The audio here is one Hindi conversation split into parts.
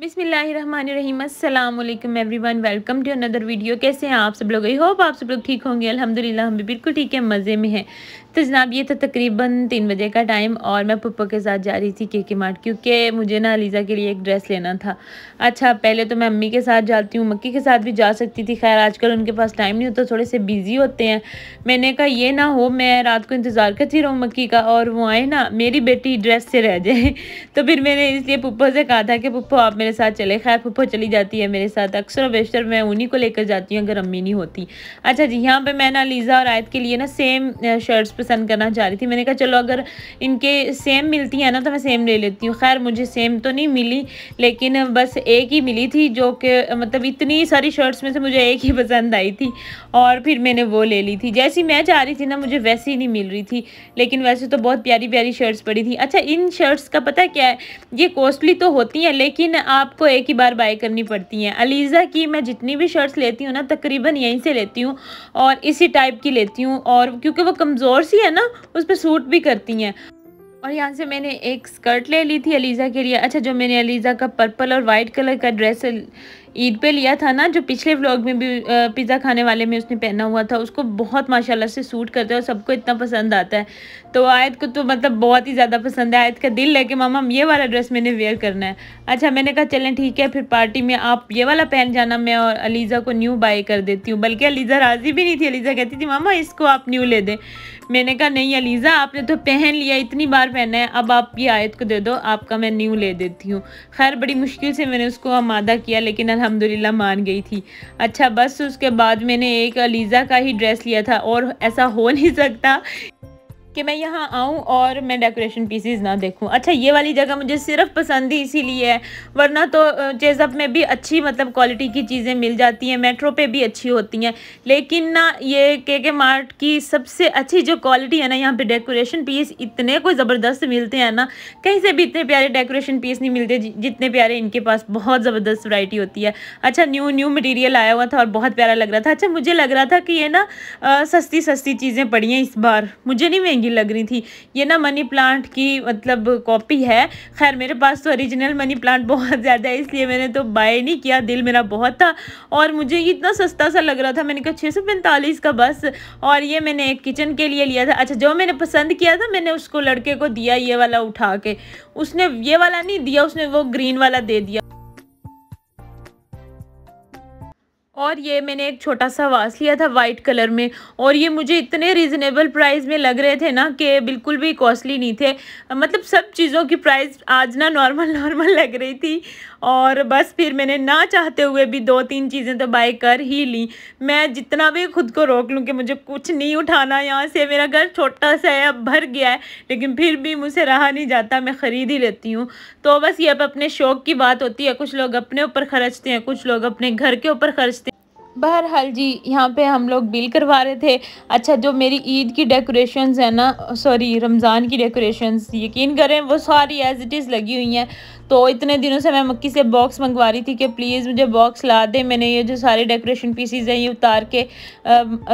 बिसमीम everyone welcome to another video कैसे हैं आप सब लोग आई होप आप सब लोग ठीक होंगे अल्हम्दुलिल्लाह हम भी बिल्कुल ठीक है मज़े में हैं तो जनाब ये था तकरीबन तीन बजे का टाइम और मैं पप्पा के साथ जा रही थी के के मार्ट क्योंकि मुझे ना अलीज़ा के लिए एक ड्रेस लेना था अच्छा पहले तो मैं अम्मी के साथ जाती हूँ मक्की के साथ भी जा सकती थी खैर आजकल उनके पास टाइम नहीं होता थोड़े से बिज़ी होते हैं मैंने कहा ये ना हो मैं रात को इंतज़ार करती रहूँ मक्की का और वो आए ना मेरी बेटी ड्रेस से रह जाए तो फिर मैंने इसलिए पप्पा से कहा था कि पप्पा आप मेरे साथ चले खैर पप्पा चली जाती है मेरे साथ अक्सर और बेशर मैं उन्हीं को लेकर जाती हूँ अगर अम्मी नहीं होती अच्छा जी यहाँ पर मैं ना लीज़ा और आयत के लिए ना सेम शर्ट्स पसंद करना चाह रही थी मैंने कहा चलो अगर इनके सेम मिलती हैं ना तो मैं सेम ले लेती हूँ खैर मुझे सेम तो नहीं मिली लेकिन बस एक ही मिली थी जो कि मतलब इतनी सारी शर्ट्स में से मुझे एक ही पसंद आई थी और फिर मैंने वो ले ली थी जैसी मैं चाह रही थी ना मुझे वैसी ही नहीं मिल रही थी लेकिन वैसे तो बहुत प्यारी प्यारी शर्ट्स पड़ी थी अच्छा इन शर्ट्स का पता क्या है ये कॉस्टली तो होती हैं लेकिन आपको एक ही बार बाय करनी पड़ती हैं अलीज़ा की मैं जितनी भी शर्ट्स लेती हूँ ना तकरीबन यहीं से लेती हूँ और इसी टाइप की लेती हूँ और क्योंकि वो कमज़ोर सी है ना उस पर सूट भी करती हैं और यहाँ से मैंने एक स्कर्ट ले ली थी अलीज़ा के लिए अच्छा जो मैंने अलीज़ा का पर्पल और वाइट कलर का ड्रेस ईद पे लिया था ना जो पिछले व्लॉग में भी पिज़्ज़ा खाने वाले में उसने पहना हुआ था उसको बहुत माशाल्लाह से सूट करता है और सबको इतना पसंद आता है तो आयत को तो मतलब बहुत ही ज़्यादा पसंद है आयत का दिल कि मामा ये वाला ड्रेस मैंने वेयर करना है अच्छा मैंने कहा चलें ठीक है फिर पार्टी में आप ये वाला पहन जाना मैं और अलीज़ा को न्यू बाई कर देती हूँ बल्कि अलीज़ा राज़ी भी नहीं थी अलीज़ा कहती थी मामा इसको आप न्यू ले दें मैंने कहा नहीं अलीज़ा आपने तो पहन लिया इतनी बार पहना है अब आप ये आयत को दे दो आपका मैं न्यू ले देती हूँ खैर बड़ी मुश्किल से मैंने उसको आमादा किया लेकिन अल्हम्दुलिल्लाह मान गई थी अच्छा बस उसके बाद मैंने एक अलीज़ा का ही ड्रेस लिया था और ऐसा हो नहीं सकता कि मैं यहाँ आऊँ और मैं डेकोरेशन पीसीज ना देखूँ अच्छा ये वाली जगह मुझे सिर्फ पसंद ही इसीलिए है वरना तो चेज़अप में भी अच्छी मतलब क्वालिटी की चीज़ें मिल जाती हैं मेट्रो पे भी अच्छी होती हैं लेकिन ना ये के के मार्ट की सबसे अच्छी जो क्वालिटी है ना यहाँ पे डेकोरेशन पीस इतने कोई ज़बरदस्त मिलते हैं ना कहीं से भी इतने प्यारे डेकोरेशन पीस नहीं मिलते जितने प्यारे इनके पास बहुत ज़बरदस्त वैरायटी होती है अच्छा न्यू न्यू मटीरियल आया हुआ था और बहुत प्यारा लग रहा था अच्छा मुझे लग रहा था कि ये ना सस्ती सस्ती चीज़ें पड़ी हैं इस बार मुझे नहीं महंगी महंगी लग रही थी ये ना मनी प्लांट की मतलब कॉपी है खैर मेरे पास तो ओरिजिनल मनी प्लांट बहुत ज़्यादा है इसलिए मैंने तो बाय नहीं किया दिल मेरा बहुत था और मुझे ये इतना सस्ता सा लग रहा था मैंने कहा छः सौ पैंतालीस का बस और ये मैंने किचन के लिए लिया था अच्छा जो मैंने पसंद किया था मैंने उसको लड़के को दिया ये वाला उठा के उसने ये वाला नहीं दिया उसने वो ग्रीन वाला दे दिया और ये मैंने एक छोटा सा वास लिया था वाइट कलर में और ये मुझे इतने रिजनेबल प्राइस में लग रहे थे ना कि बिल्कुल भी कॉस्टली नहीं थे मतलब सब चीज़ों की प्राइस आज ना नॉर्मल नॉर्मल लग रही थी और बस फिर मैंने ना चाहते हुए भी दो तीन चीज़ें तो बाय कर ही ली मैं जितना भी खुद को रोक लूँ कि मुझे कुछ नहीं उठाना यहाँ से मेरा घर छोटा सा है अब भर गया है लेकिन फिर भी मुझसे रहा नहीं जाता मैं ख़रीद ही लेती हूँ तो बस ये अब अपने शौक़ की बात होती है कुछ लोग अपने ऊपर खर्चते हैं कुछ लोग अपने घर के ऊपर खर्चते हैं बहरहाल जी यहाँ पे हम लोग बिल करवा रहे थे अच्छा जो मेरी ईद की डेकोरेशंस है ना सॉरी रमज़ान की डेकोरेशंस यकीन करें वो सारी एज इट इज़ लगी हुई हैं तो इतने दिनों से मैं मक्की से बॉक्स मंगवा रही थी कि प्लीज़ मुझे बॉक्स ला दे मैंने ये जो सारे डेकोरेशन पीसीज हैं ये उतार के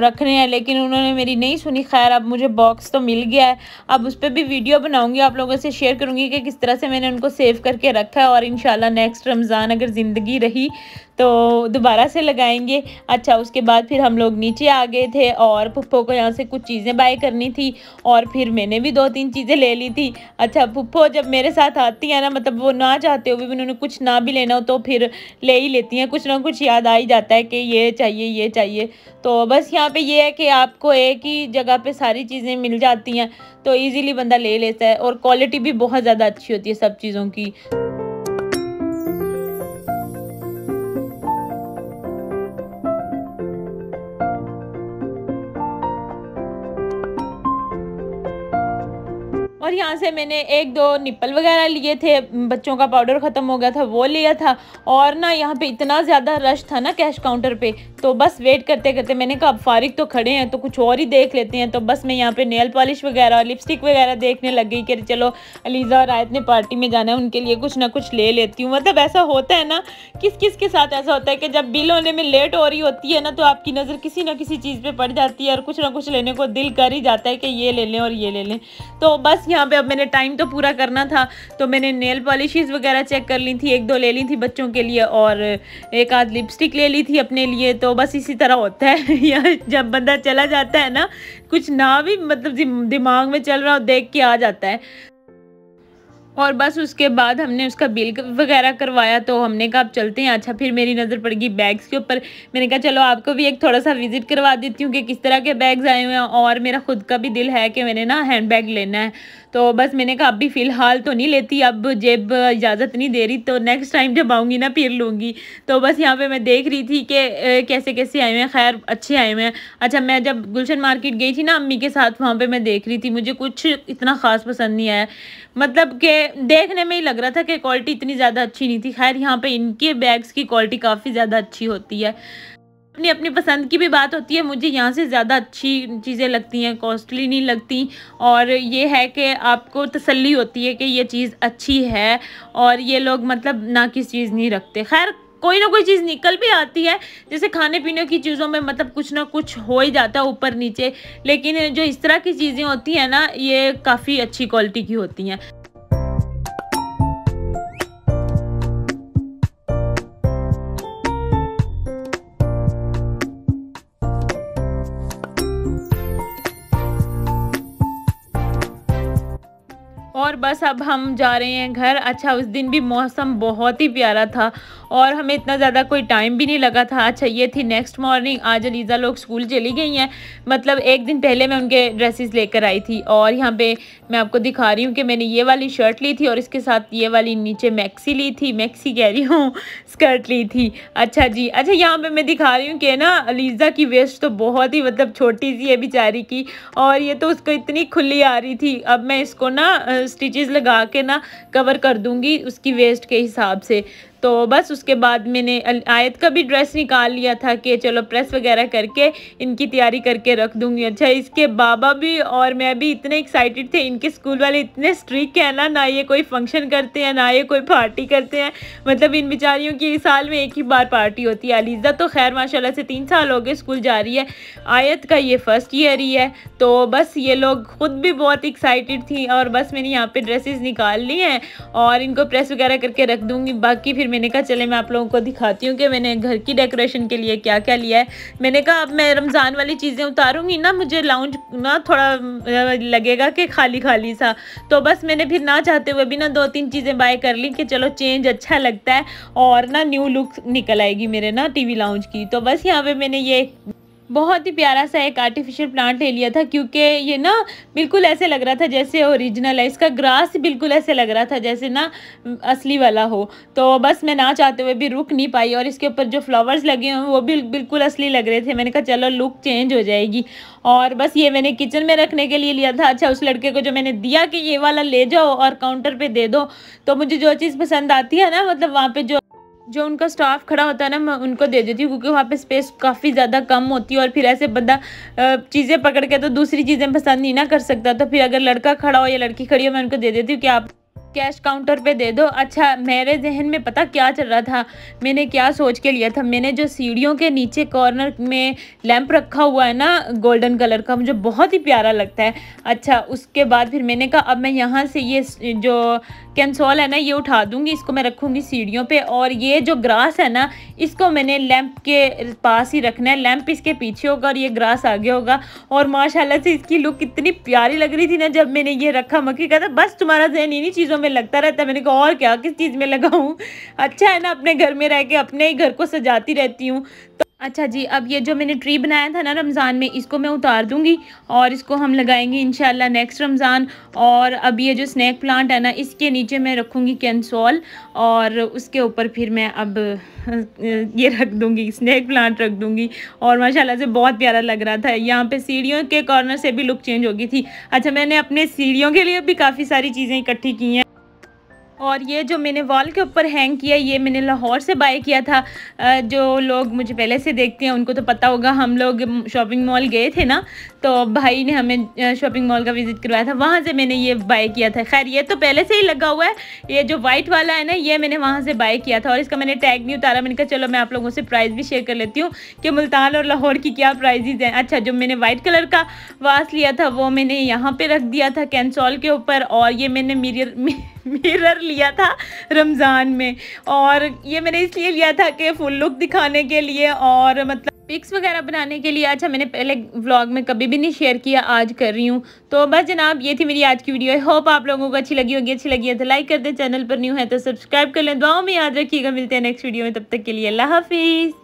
रखने हैं लेकिन उन्होंने मेरी नहीं सुनी खैर अब मुझे बॉक्स तो मिल गया है अब उस पर भी वीडियो बनाऊँगी आप लोगों से शेयर करूँगी कि किस तरह से मैंने उनको सेव करके रखा है और इन नेक्स्ट रमज़ान अगर ज़िंदगी रही तो दोबारा से लगाएंगे अच्छा उसके बाद फिर हम लोग नीचे आ गए थे और पुप्पो को यहाँ से कुछ चीज़ें बाय करनी थी और फिर मैंने भी दो तीन चीज़ें ले ली थी अच्छा पुप्पो जब मेरे साथ आती है ना मतलब वो ना चाहते हो भी उन्होंने कुछ ना भी लेना हो तो फिर ले ही लेती हैं कुछ ना कुछ याद आ ही जाता है कि ये चाहिए ये चाहिए तो बस यहाँ पे ये है कि आपको एक ही जगह पे सारी चीज़ें मिल जाती हैं तो इजीली बंदा ले लेता है और क्वालिटी भी बहुत ज़्यादा अच्छी होती है सब चीज़ों की वहाँ से मैंने एक दो निप्पल वगैरह लिए थे बच्चों का पाउडर ख़त्म हो गया था वो लिया था और ना यहाँ पे इतना ज़्यादा रश था ना कैश काउंटर पे तो बस वेट करते करते मैंने कहा अब फारिक तो खड़े हैं तो कुछ और ही देख लेते हैं तो बस मैं यहाँ पे नेल पॉलिश वगैरह और लिपस्टिक वगैरह देखने लग गई कि चलो अलीज़ा और आयत ने पार्टी में जाना है उनके लिए कुछ ना कुछ ले लेती हूँ मतलब ऐसा होता है ना किस किस के साथ ऐसा होता है कि जब बिल होने में लेट हो रही होती है ना तो आपकी नज़र किसी ना किसी चीज़ पर पड़ जाती है और कुछ ना कुछ लेने को दिल कर ही जाता है कि ये ले लें और ये ले लें तो बस यहाँ पर अब मैंने टाइम तो पूरा करना था तो मैंने नेल पॉलिशेज़ वगैरह चेक कर ली थी एक दो ले ली थी बच्चों के लिए और एक आध लिपस्टिक ले ली थी अपने लिए तो बस इसी तरह होता है या जब बंदा चला जाता है ना कुछ ना भी मतलब दिमाग में चल रहा हो देख के आ जाता है और बस उसके बाद हमने उसका बिल वगैरह करवाया तो हमने कहा अब चलते हैं अच्छा फिर मेरी नज़र पड़ गई बैग्स के ऊपर मैंने कहा चलो आपको भी एक थोड़ा सा विज़िट करवा देती हूँ कि किस तरह के बैग्स आए हुए हैं और मेरा खुद का भी दिल है कि मैंने ना हैंड बैग लेना है तो बस मैंने कहा अभी फ़िलहाल तो नहीं लेती अब जेब इजाज़त नहीं दे रही तो नेक्स्ट टाइम जब आऊँगी ना फिर लूँगी तो बस यहाँ पे मैं देख रही थी कि कैसे कैसे आए हुए हैं खैर अच्छे आए हुए हैं अच्छा मैं जब गुलशन मार्केट गई थी ना अम्मी के साथ वहाँ पर मैं देख रही थी मुझे कुछ इतना ख़ास पसंद नहीं आया मतलब कि देखने में ही लग रहा था कि क्वालिटी इतनी ज़्यादा अच्छी नहीं थी खैर यहाँ पर इनके बैग्स की क्वालिटी काफ़ी ज़्यादा अच्छी होती है अपनी अपनी पसंद की भी बात होती है मुझे यहाँ से ज़्यादा अच्छी चीज़ें लगती हैं कॉस्टली नहीं लगती और ये है कि आपको तसल्ली होती है कि ये चीज़ अच्छी है और ये लोग मतलब ना किस चीज़ नहीं रखते खैर कोई ना कोई चीज़ निकल भी आती है जैसे खाने पीने की चीज़ों में मतलब कुछ ना कुछ हो ही जाता है ऊपर नीचे लेकिन जो इस तरह की चीज़ें होती हैं ना ये काफ़ी अच्छी क्वालिटी की होती हैं बस अब हम जा रहे हैं घर अच्छा उस दिन भी मौसम बहुत ही प्यारा था और हमें इतना ज़्यादा कोई टाइम भी नहीं लगा था अच्छा ये थी नेक्स्ट मॉर्निंग आज अलीज़ा लोग स्कूल चली गई हैं मतलब एक दिन पहले मैं उनके ड्रेसेस लेकर आई थी और यहाँ पे मैं आपको दिखा रही हूँ कि मैंने ये वाली शर्ट ली थी और इसके साथ ये वाली नीचे मैक्सी ली थी मैक्सी कह रही हूँ स्कर्ट ली थी अच्छा जी अच्छा यहाँ पर मैं दिखा रही हूँ कि ना अलीज़ा की वेस्ट तो बहुत ही मतलब छोटी सी है बेचारी की और ये तो उसको इतनी खुली आ रही थी अब मैं इसको ना स्टिचेस चीज़ लगा के ना कवर कर दूंगी उसकी वेस्ट के हिसाब से तो बस उसके बाद मैंने आयत का भी ड्रेस निकाल लिया था कि चलो प्रेस वगैरह करके इनकी तैयारी करके रख दूँगी अच्छा इसके बाबा भी और मैं भी इतने एक्साइटेड थे इनके स्कूल वाले इतने स्ट्रिक हैं ना ना ये कोई फंक्शन करते हैं ना ये कोई पार्टी करते हैं मतलब इन बेचारियों की साल में एक ही बार पार्टी होती है अलीज़ा तो खैर माशा से तीन साल हो गए स्कूल जा रही है आयत का ये फर्स्ट ईयर ही है तो बस ये लोग ख़ुद भी बहुत एक्साइटेड थी और बस मैंने यहाँ पर ड्रेसेज निकाल ली हैं और इनको प्रेस वगैरह करके रख दूँगी बाकी फिर मैंने कहा चले मैं आप लोगों को दिखाती हूँ कि मैंने घर की डेकोरेशन के लिए क्या क्या लिया है मैंने कहा अब मैं रमज़ान वाली चीज़ें उतारूँगी ना मुझे लाउंज ना थोड़ा लगेगा कि खाली खाली सा तो बस मैंने फिर ना चाहते हुए भी ना दो तीन चीज़ें बाय कर ली कि चलो चेंज अच्छा लगता है और ना न्यू लुक निकल आएगी मेरे ना टी वी की तो बस यहाँ पे मैंने ये बहुत ही प्यारा सा एक आर्टिफिशियल प्लांट ले लिया था क्योंकि ये ना बिल्कुल ऐसे लग रहा था जैसे ओरिजिनल है इसका ग्रास बिल्कुल ऐसे लग रहा था जैसे ना असली वाला हो तो बस मैं ना चाहते हुए भी रुक नहीं पाई और इसके ऊपर जो फ्लावर्स लगे हुए वो भी बिल्कुल असली लग रहे थे मैंने कहा चलो लुक चेंज हो जाएगी और बस ये मैंने किचन में रखने के लिए लिया था अच्छा उस लड़के को जो मैंने दिया कि ये वाला ले जाओ और काउंटर पर दे दो तो मुझे जो चीज़ पसंद आती है ना मतलब वहाँ पर जो जो उनका स्टाफ खड़ा होता है ना मैं उनको दे देती हूँ क्योंकि वहाँ पे स्पेस काफ़ी ज़्यादा कम होती है और फिर ऐसे बंदा चीज़ें पकड़ के तो दूसरी चीज़ें पसंद नहीं ना कर सकता तो फिर अगर लड़का खड़ा हो या लड़की खड़ी हो मैं उनको दे देती हूँ कि आप कैश काउंटर पे दे दो अच्छा मेरे जहन में पता क्या चल रहा था मैंने क्या सोच के लिया था मैंने जो सीढ़ियों के नीचे कॉर्नर में लैंप रखा हुआ है ना गोल्डन कलर का मुझे बहुत ही प्यारा लगता है अच्छा उसके बाद फिर मैंने कहा अब मैं यहाँ से ये जो कैंसोल है ना ये उठा दूँगी इसको मैं रखूँगी सीढ़ियों पर और ये जो ग्रास है ना इसको मैंने लैंप के पास ही रखना है लैंप इसके पीछे होगा और ये ग्रास आगे होगा और माशाला से इसकी लुक इतनी प्यारी लग रही थी ना जब मैंने ये रखा मक्की का था बस तुम्हारा जहन इन्हीं चीज़ों में लगता रहता है मैंने कहा और क्या किस चीज़ में लगाऊँ अच्छा है ना अपने घर में रह के अपने ही घर को सजाती रहती हूँ तो अच्छा जी अब ये जो मैंने ट्री बनाया था ना रमज़ान में इसको मैं उतार दूँगी और इसको हम लगाएंगे इन नेक्स्ट रमज़ान और अब ये जो स्नैक प्लांट है ना इसके नीचे मैं रखूँगी कैंसॉल और उसके ऊपर फिर मैं अब ये रख दूँगी स्नैक प्लांट रख दूँगी और माशाल्लाह से बहुत प्यारा लग रहा था यहाँ पे सीढ़ियों के कॉर्नर से भी लुक चेंज हो गई थी अच्छा मैंने अपने सीढ़ियों के लिए भी काफ़ी सारी चीज़ें इकट्ठी की हैं और ये जो मैंने वॉल के ऊपर हैंग किया ये मैंने लाहौर से बाय किया था जो लोग मुझे पहले से देखते हैं उनको तो पता होगा हम लोग शॉपिंग मॉल गए थे ना तो भाई ने हमें शॉपिंग मॉल का विज़िट करवाया था वहाँ से मैंने ये बाय किया था खैर ये तो पहले से ही लगा हुआ है ये जो वाइट वाला है ना ये मैंने वहाँ से बाय किया था और इसका मैंने टैग नहीं उतारा मैंने कहा चलो मैं आप लोगों से प्राइस भी शेयर कर लेती हूँ कि मुल्तान और लाहौर की क्या प्राइजेज हैं अच्छा जो मैंने वाइट कलर का वास लिया था वो मैंने यहाँ पर रख दिया था कैंसॉल के ऊपर और ये मैंने मिरर मिरर लिया था रमज़ान में और ये मैंने इसलिए लिया था कि फुल लुक दिखाने के लिए और मतलब पिक्स वगैरह बनाने के लिए अच्छा मैंने पहले व्लॉग में कभी भी नहीं शेयर किया आज कर रही हूँ तो बस जनाब ये थी मेरी आज की वीडियो आई होप आप लोगों को अच्छी लगी होगी अच्छी लगी है तो लाइक कर दें चैनल पर न्यू है तो सब्सक्राइब कर लें दुआओं में याद रखिएगा मिलते हैं नेक्स्ट वीडियो में तब तक के लिए अल्लाह हाफिज़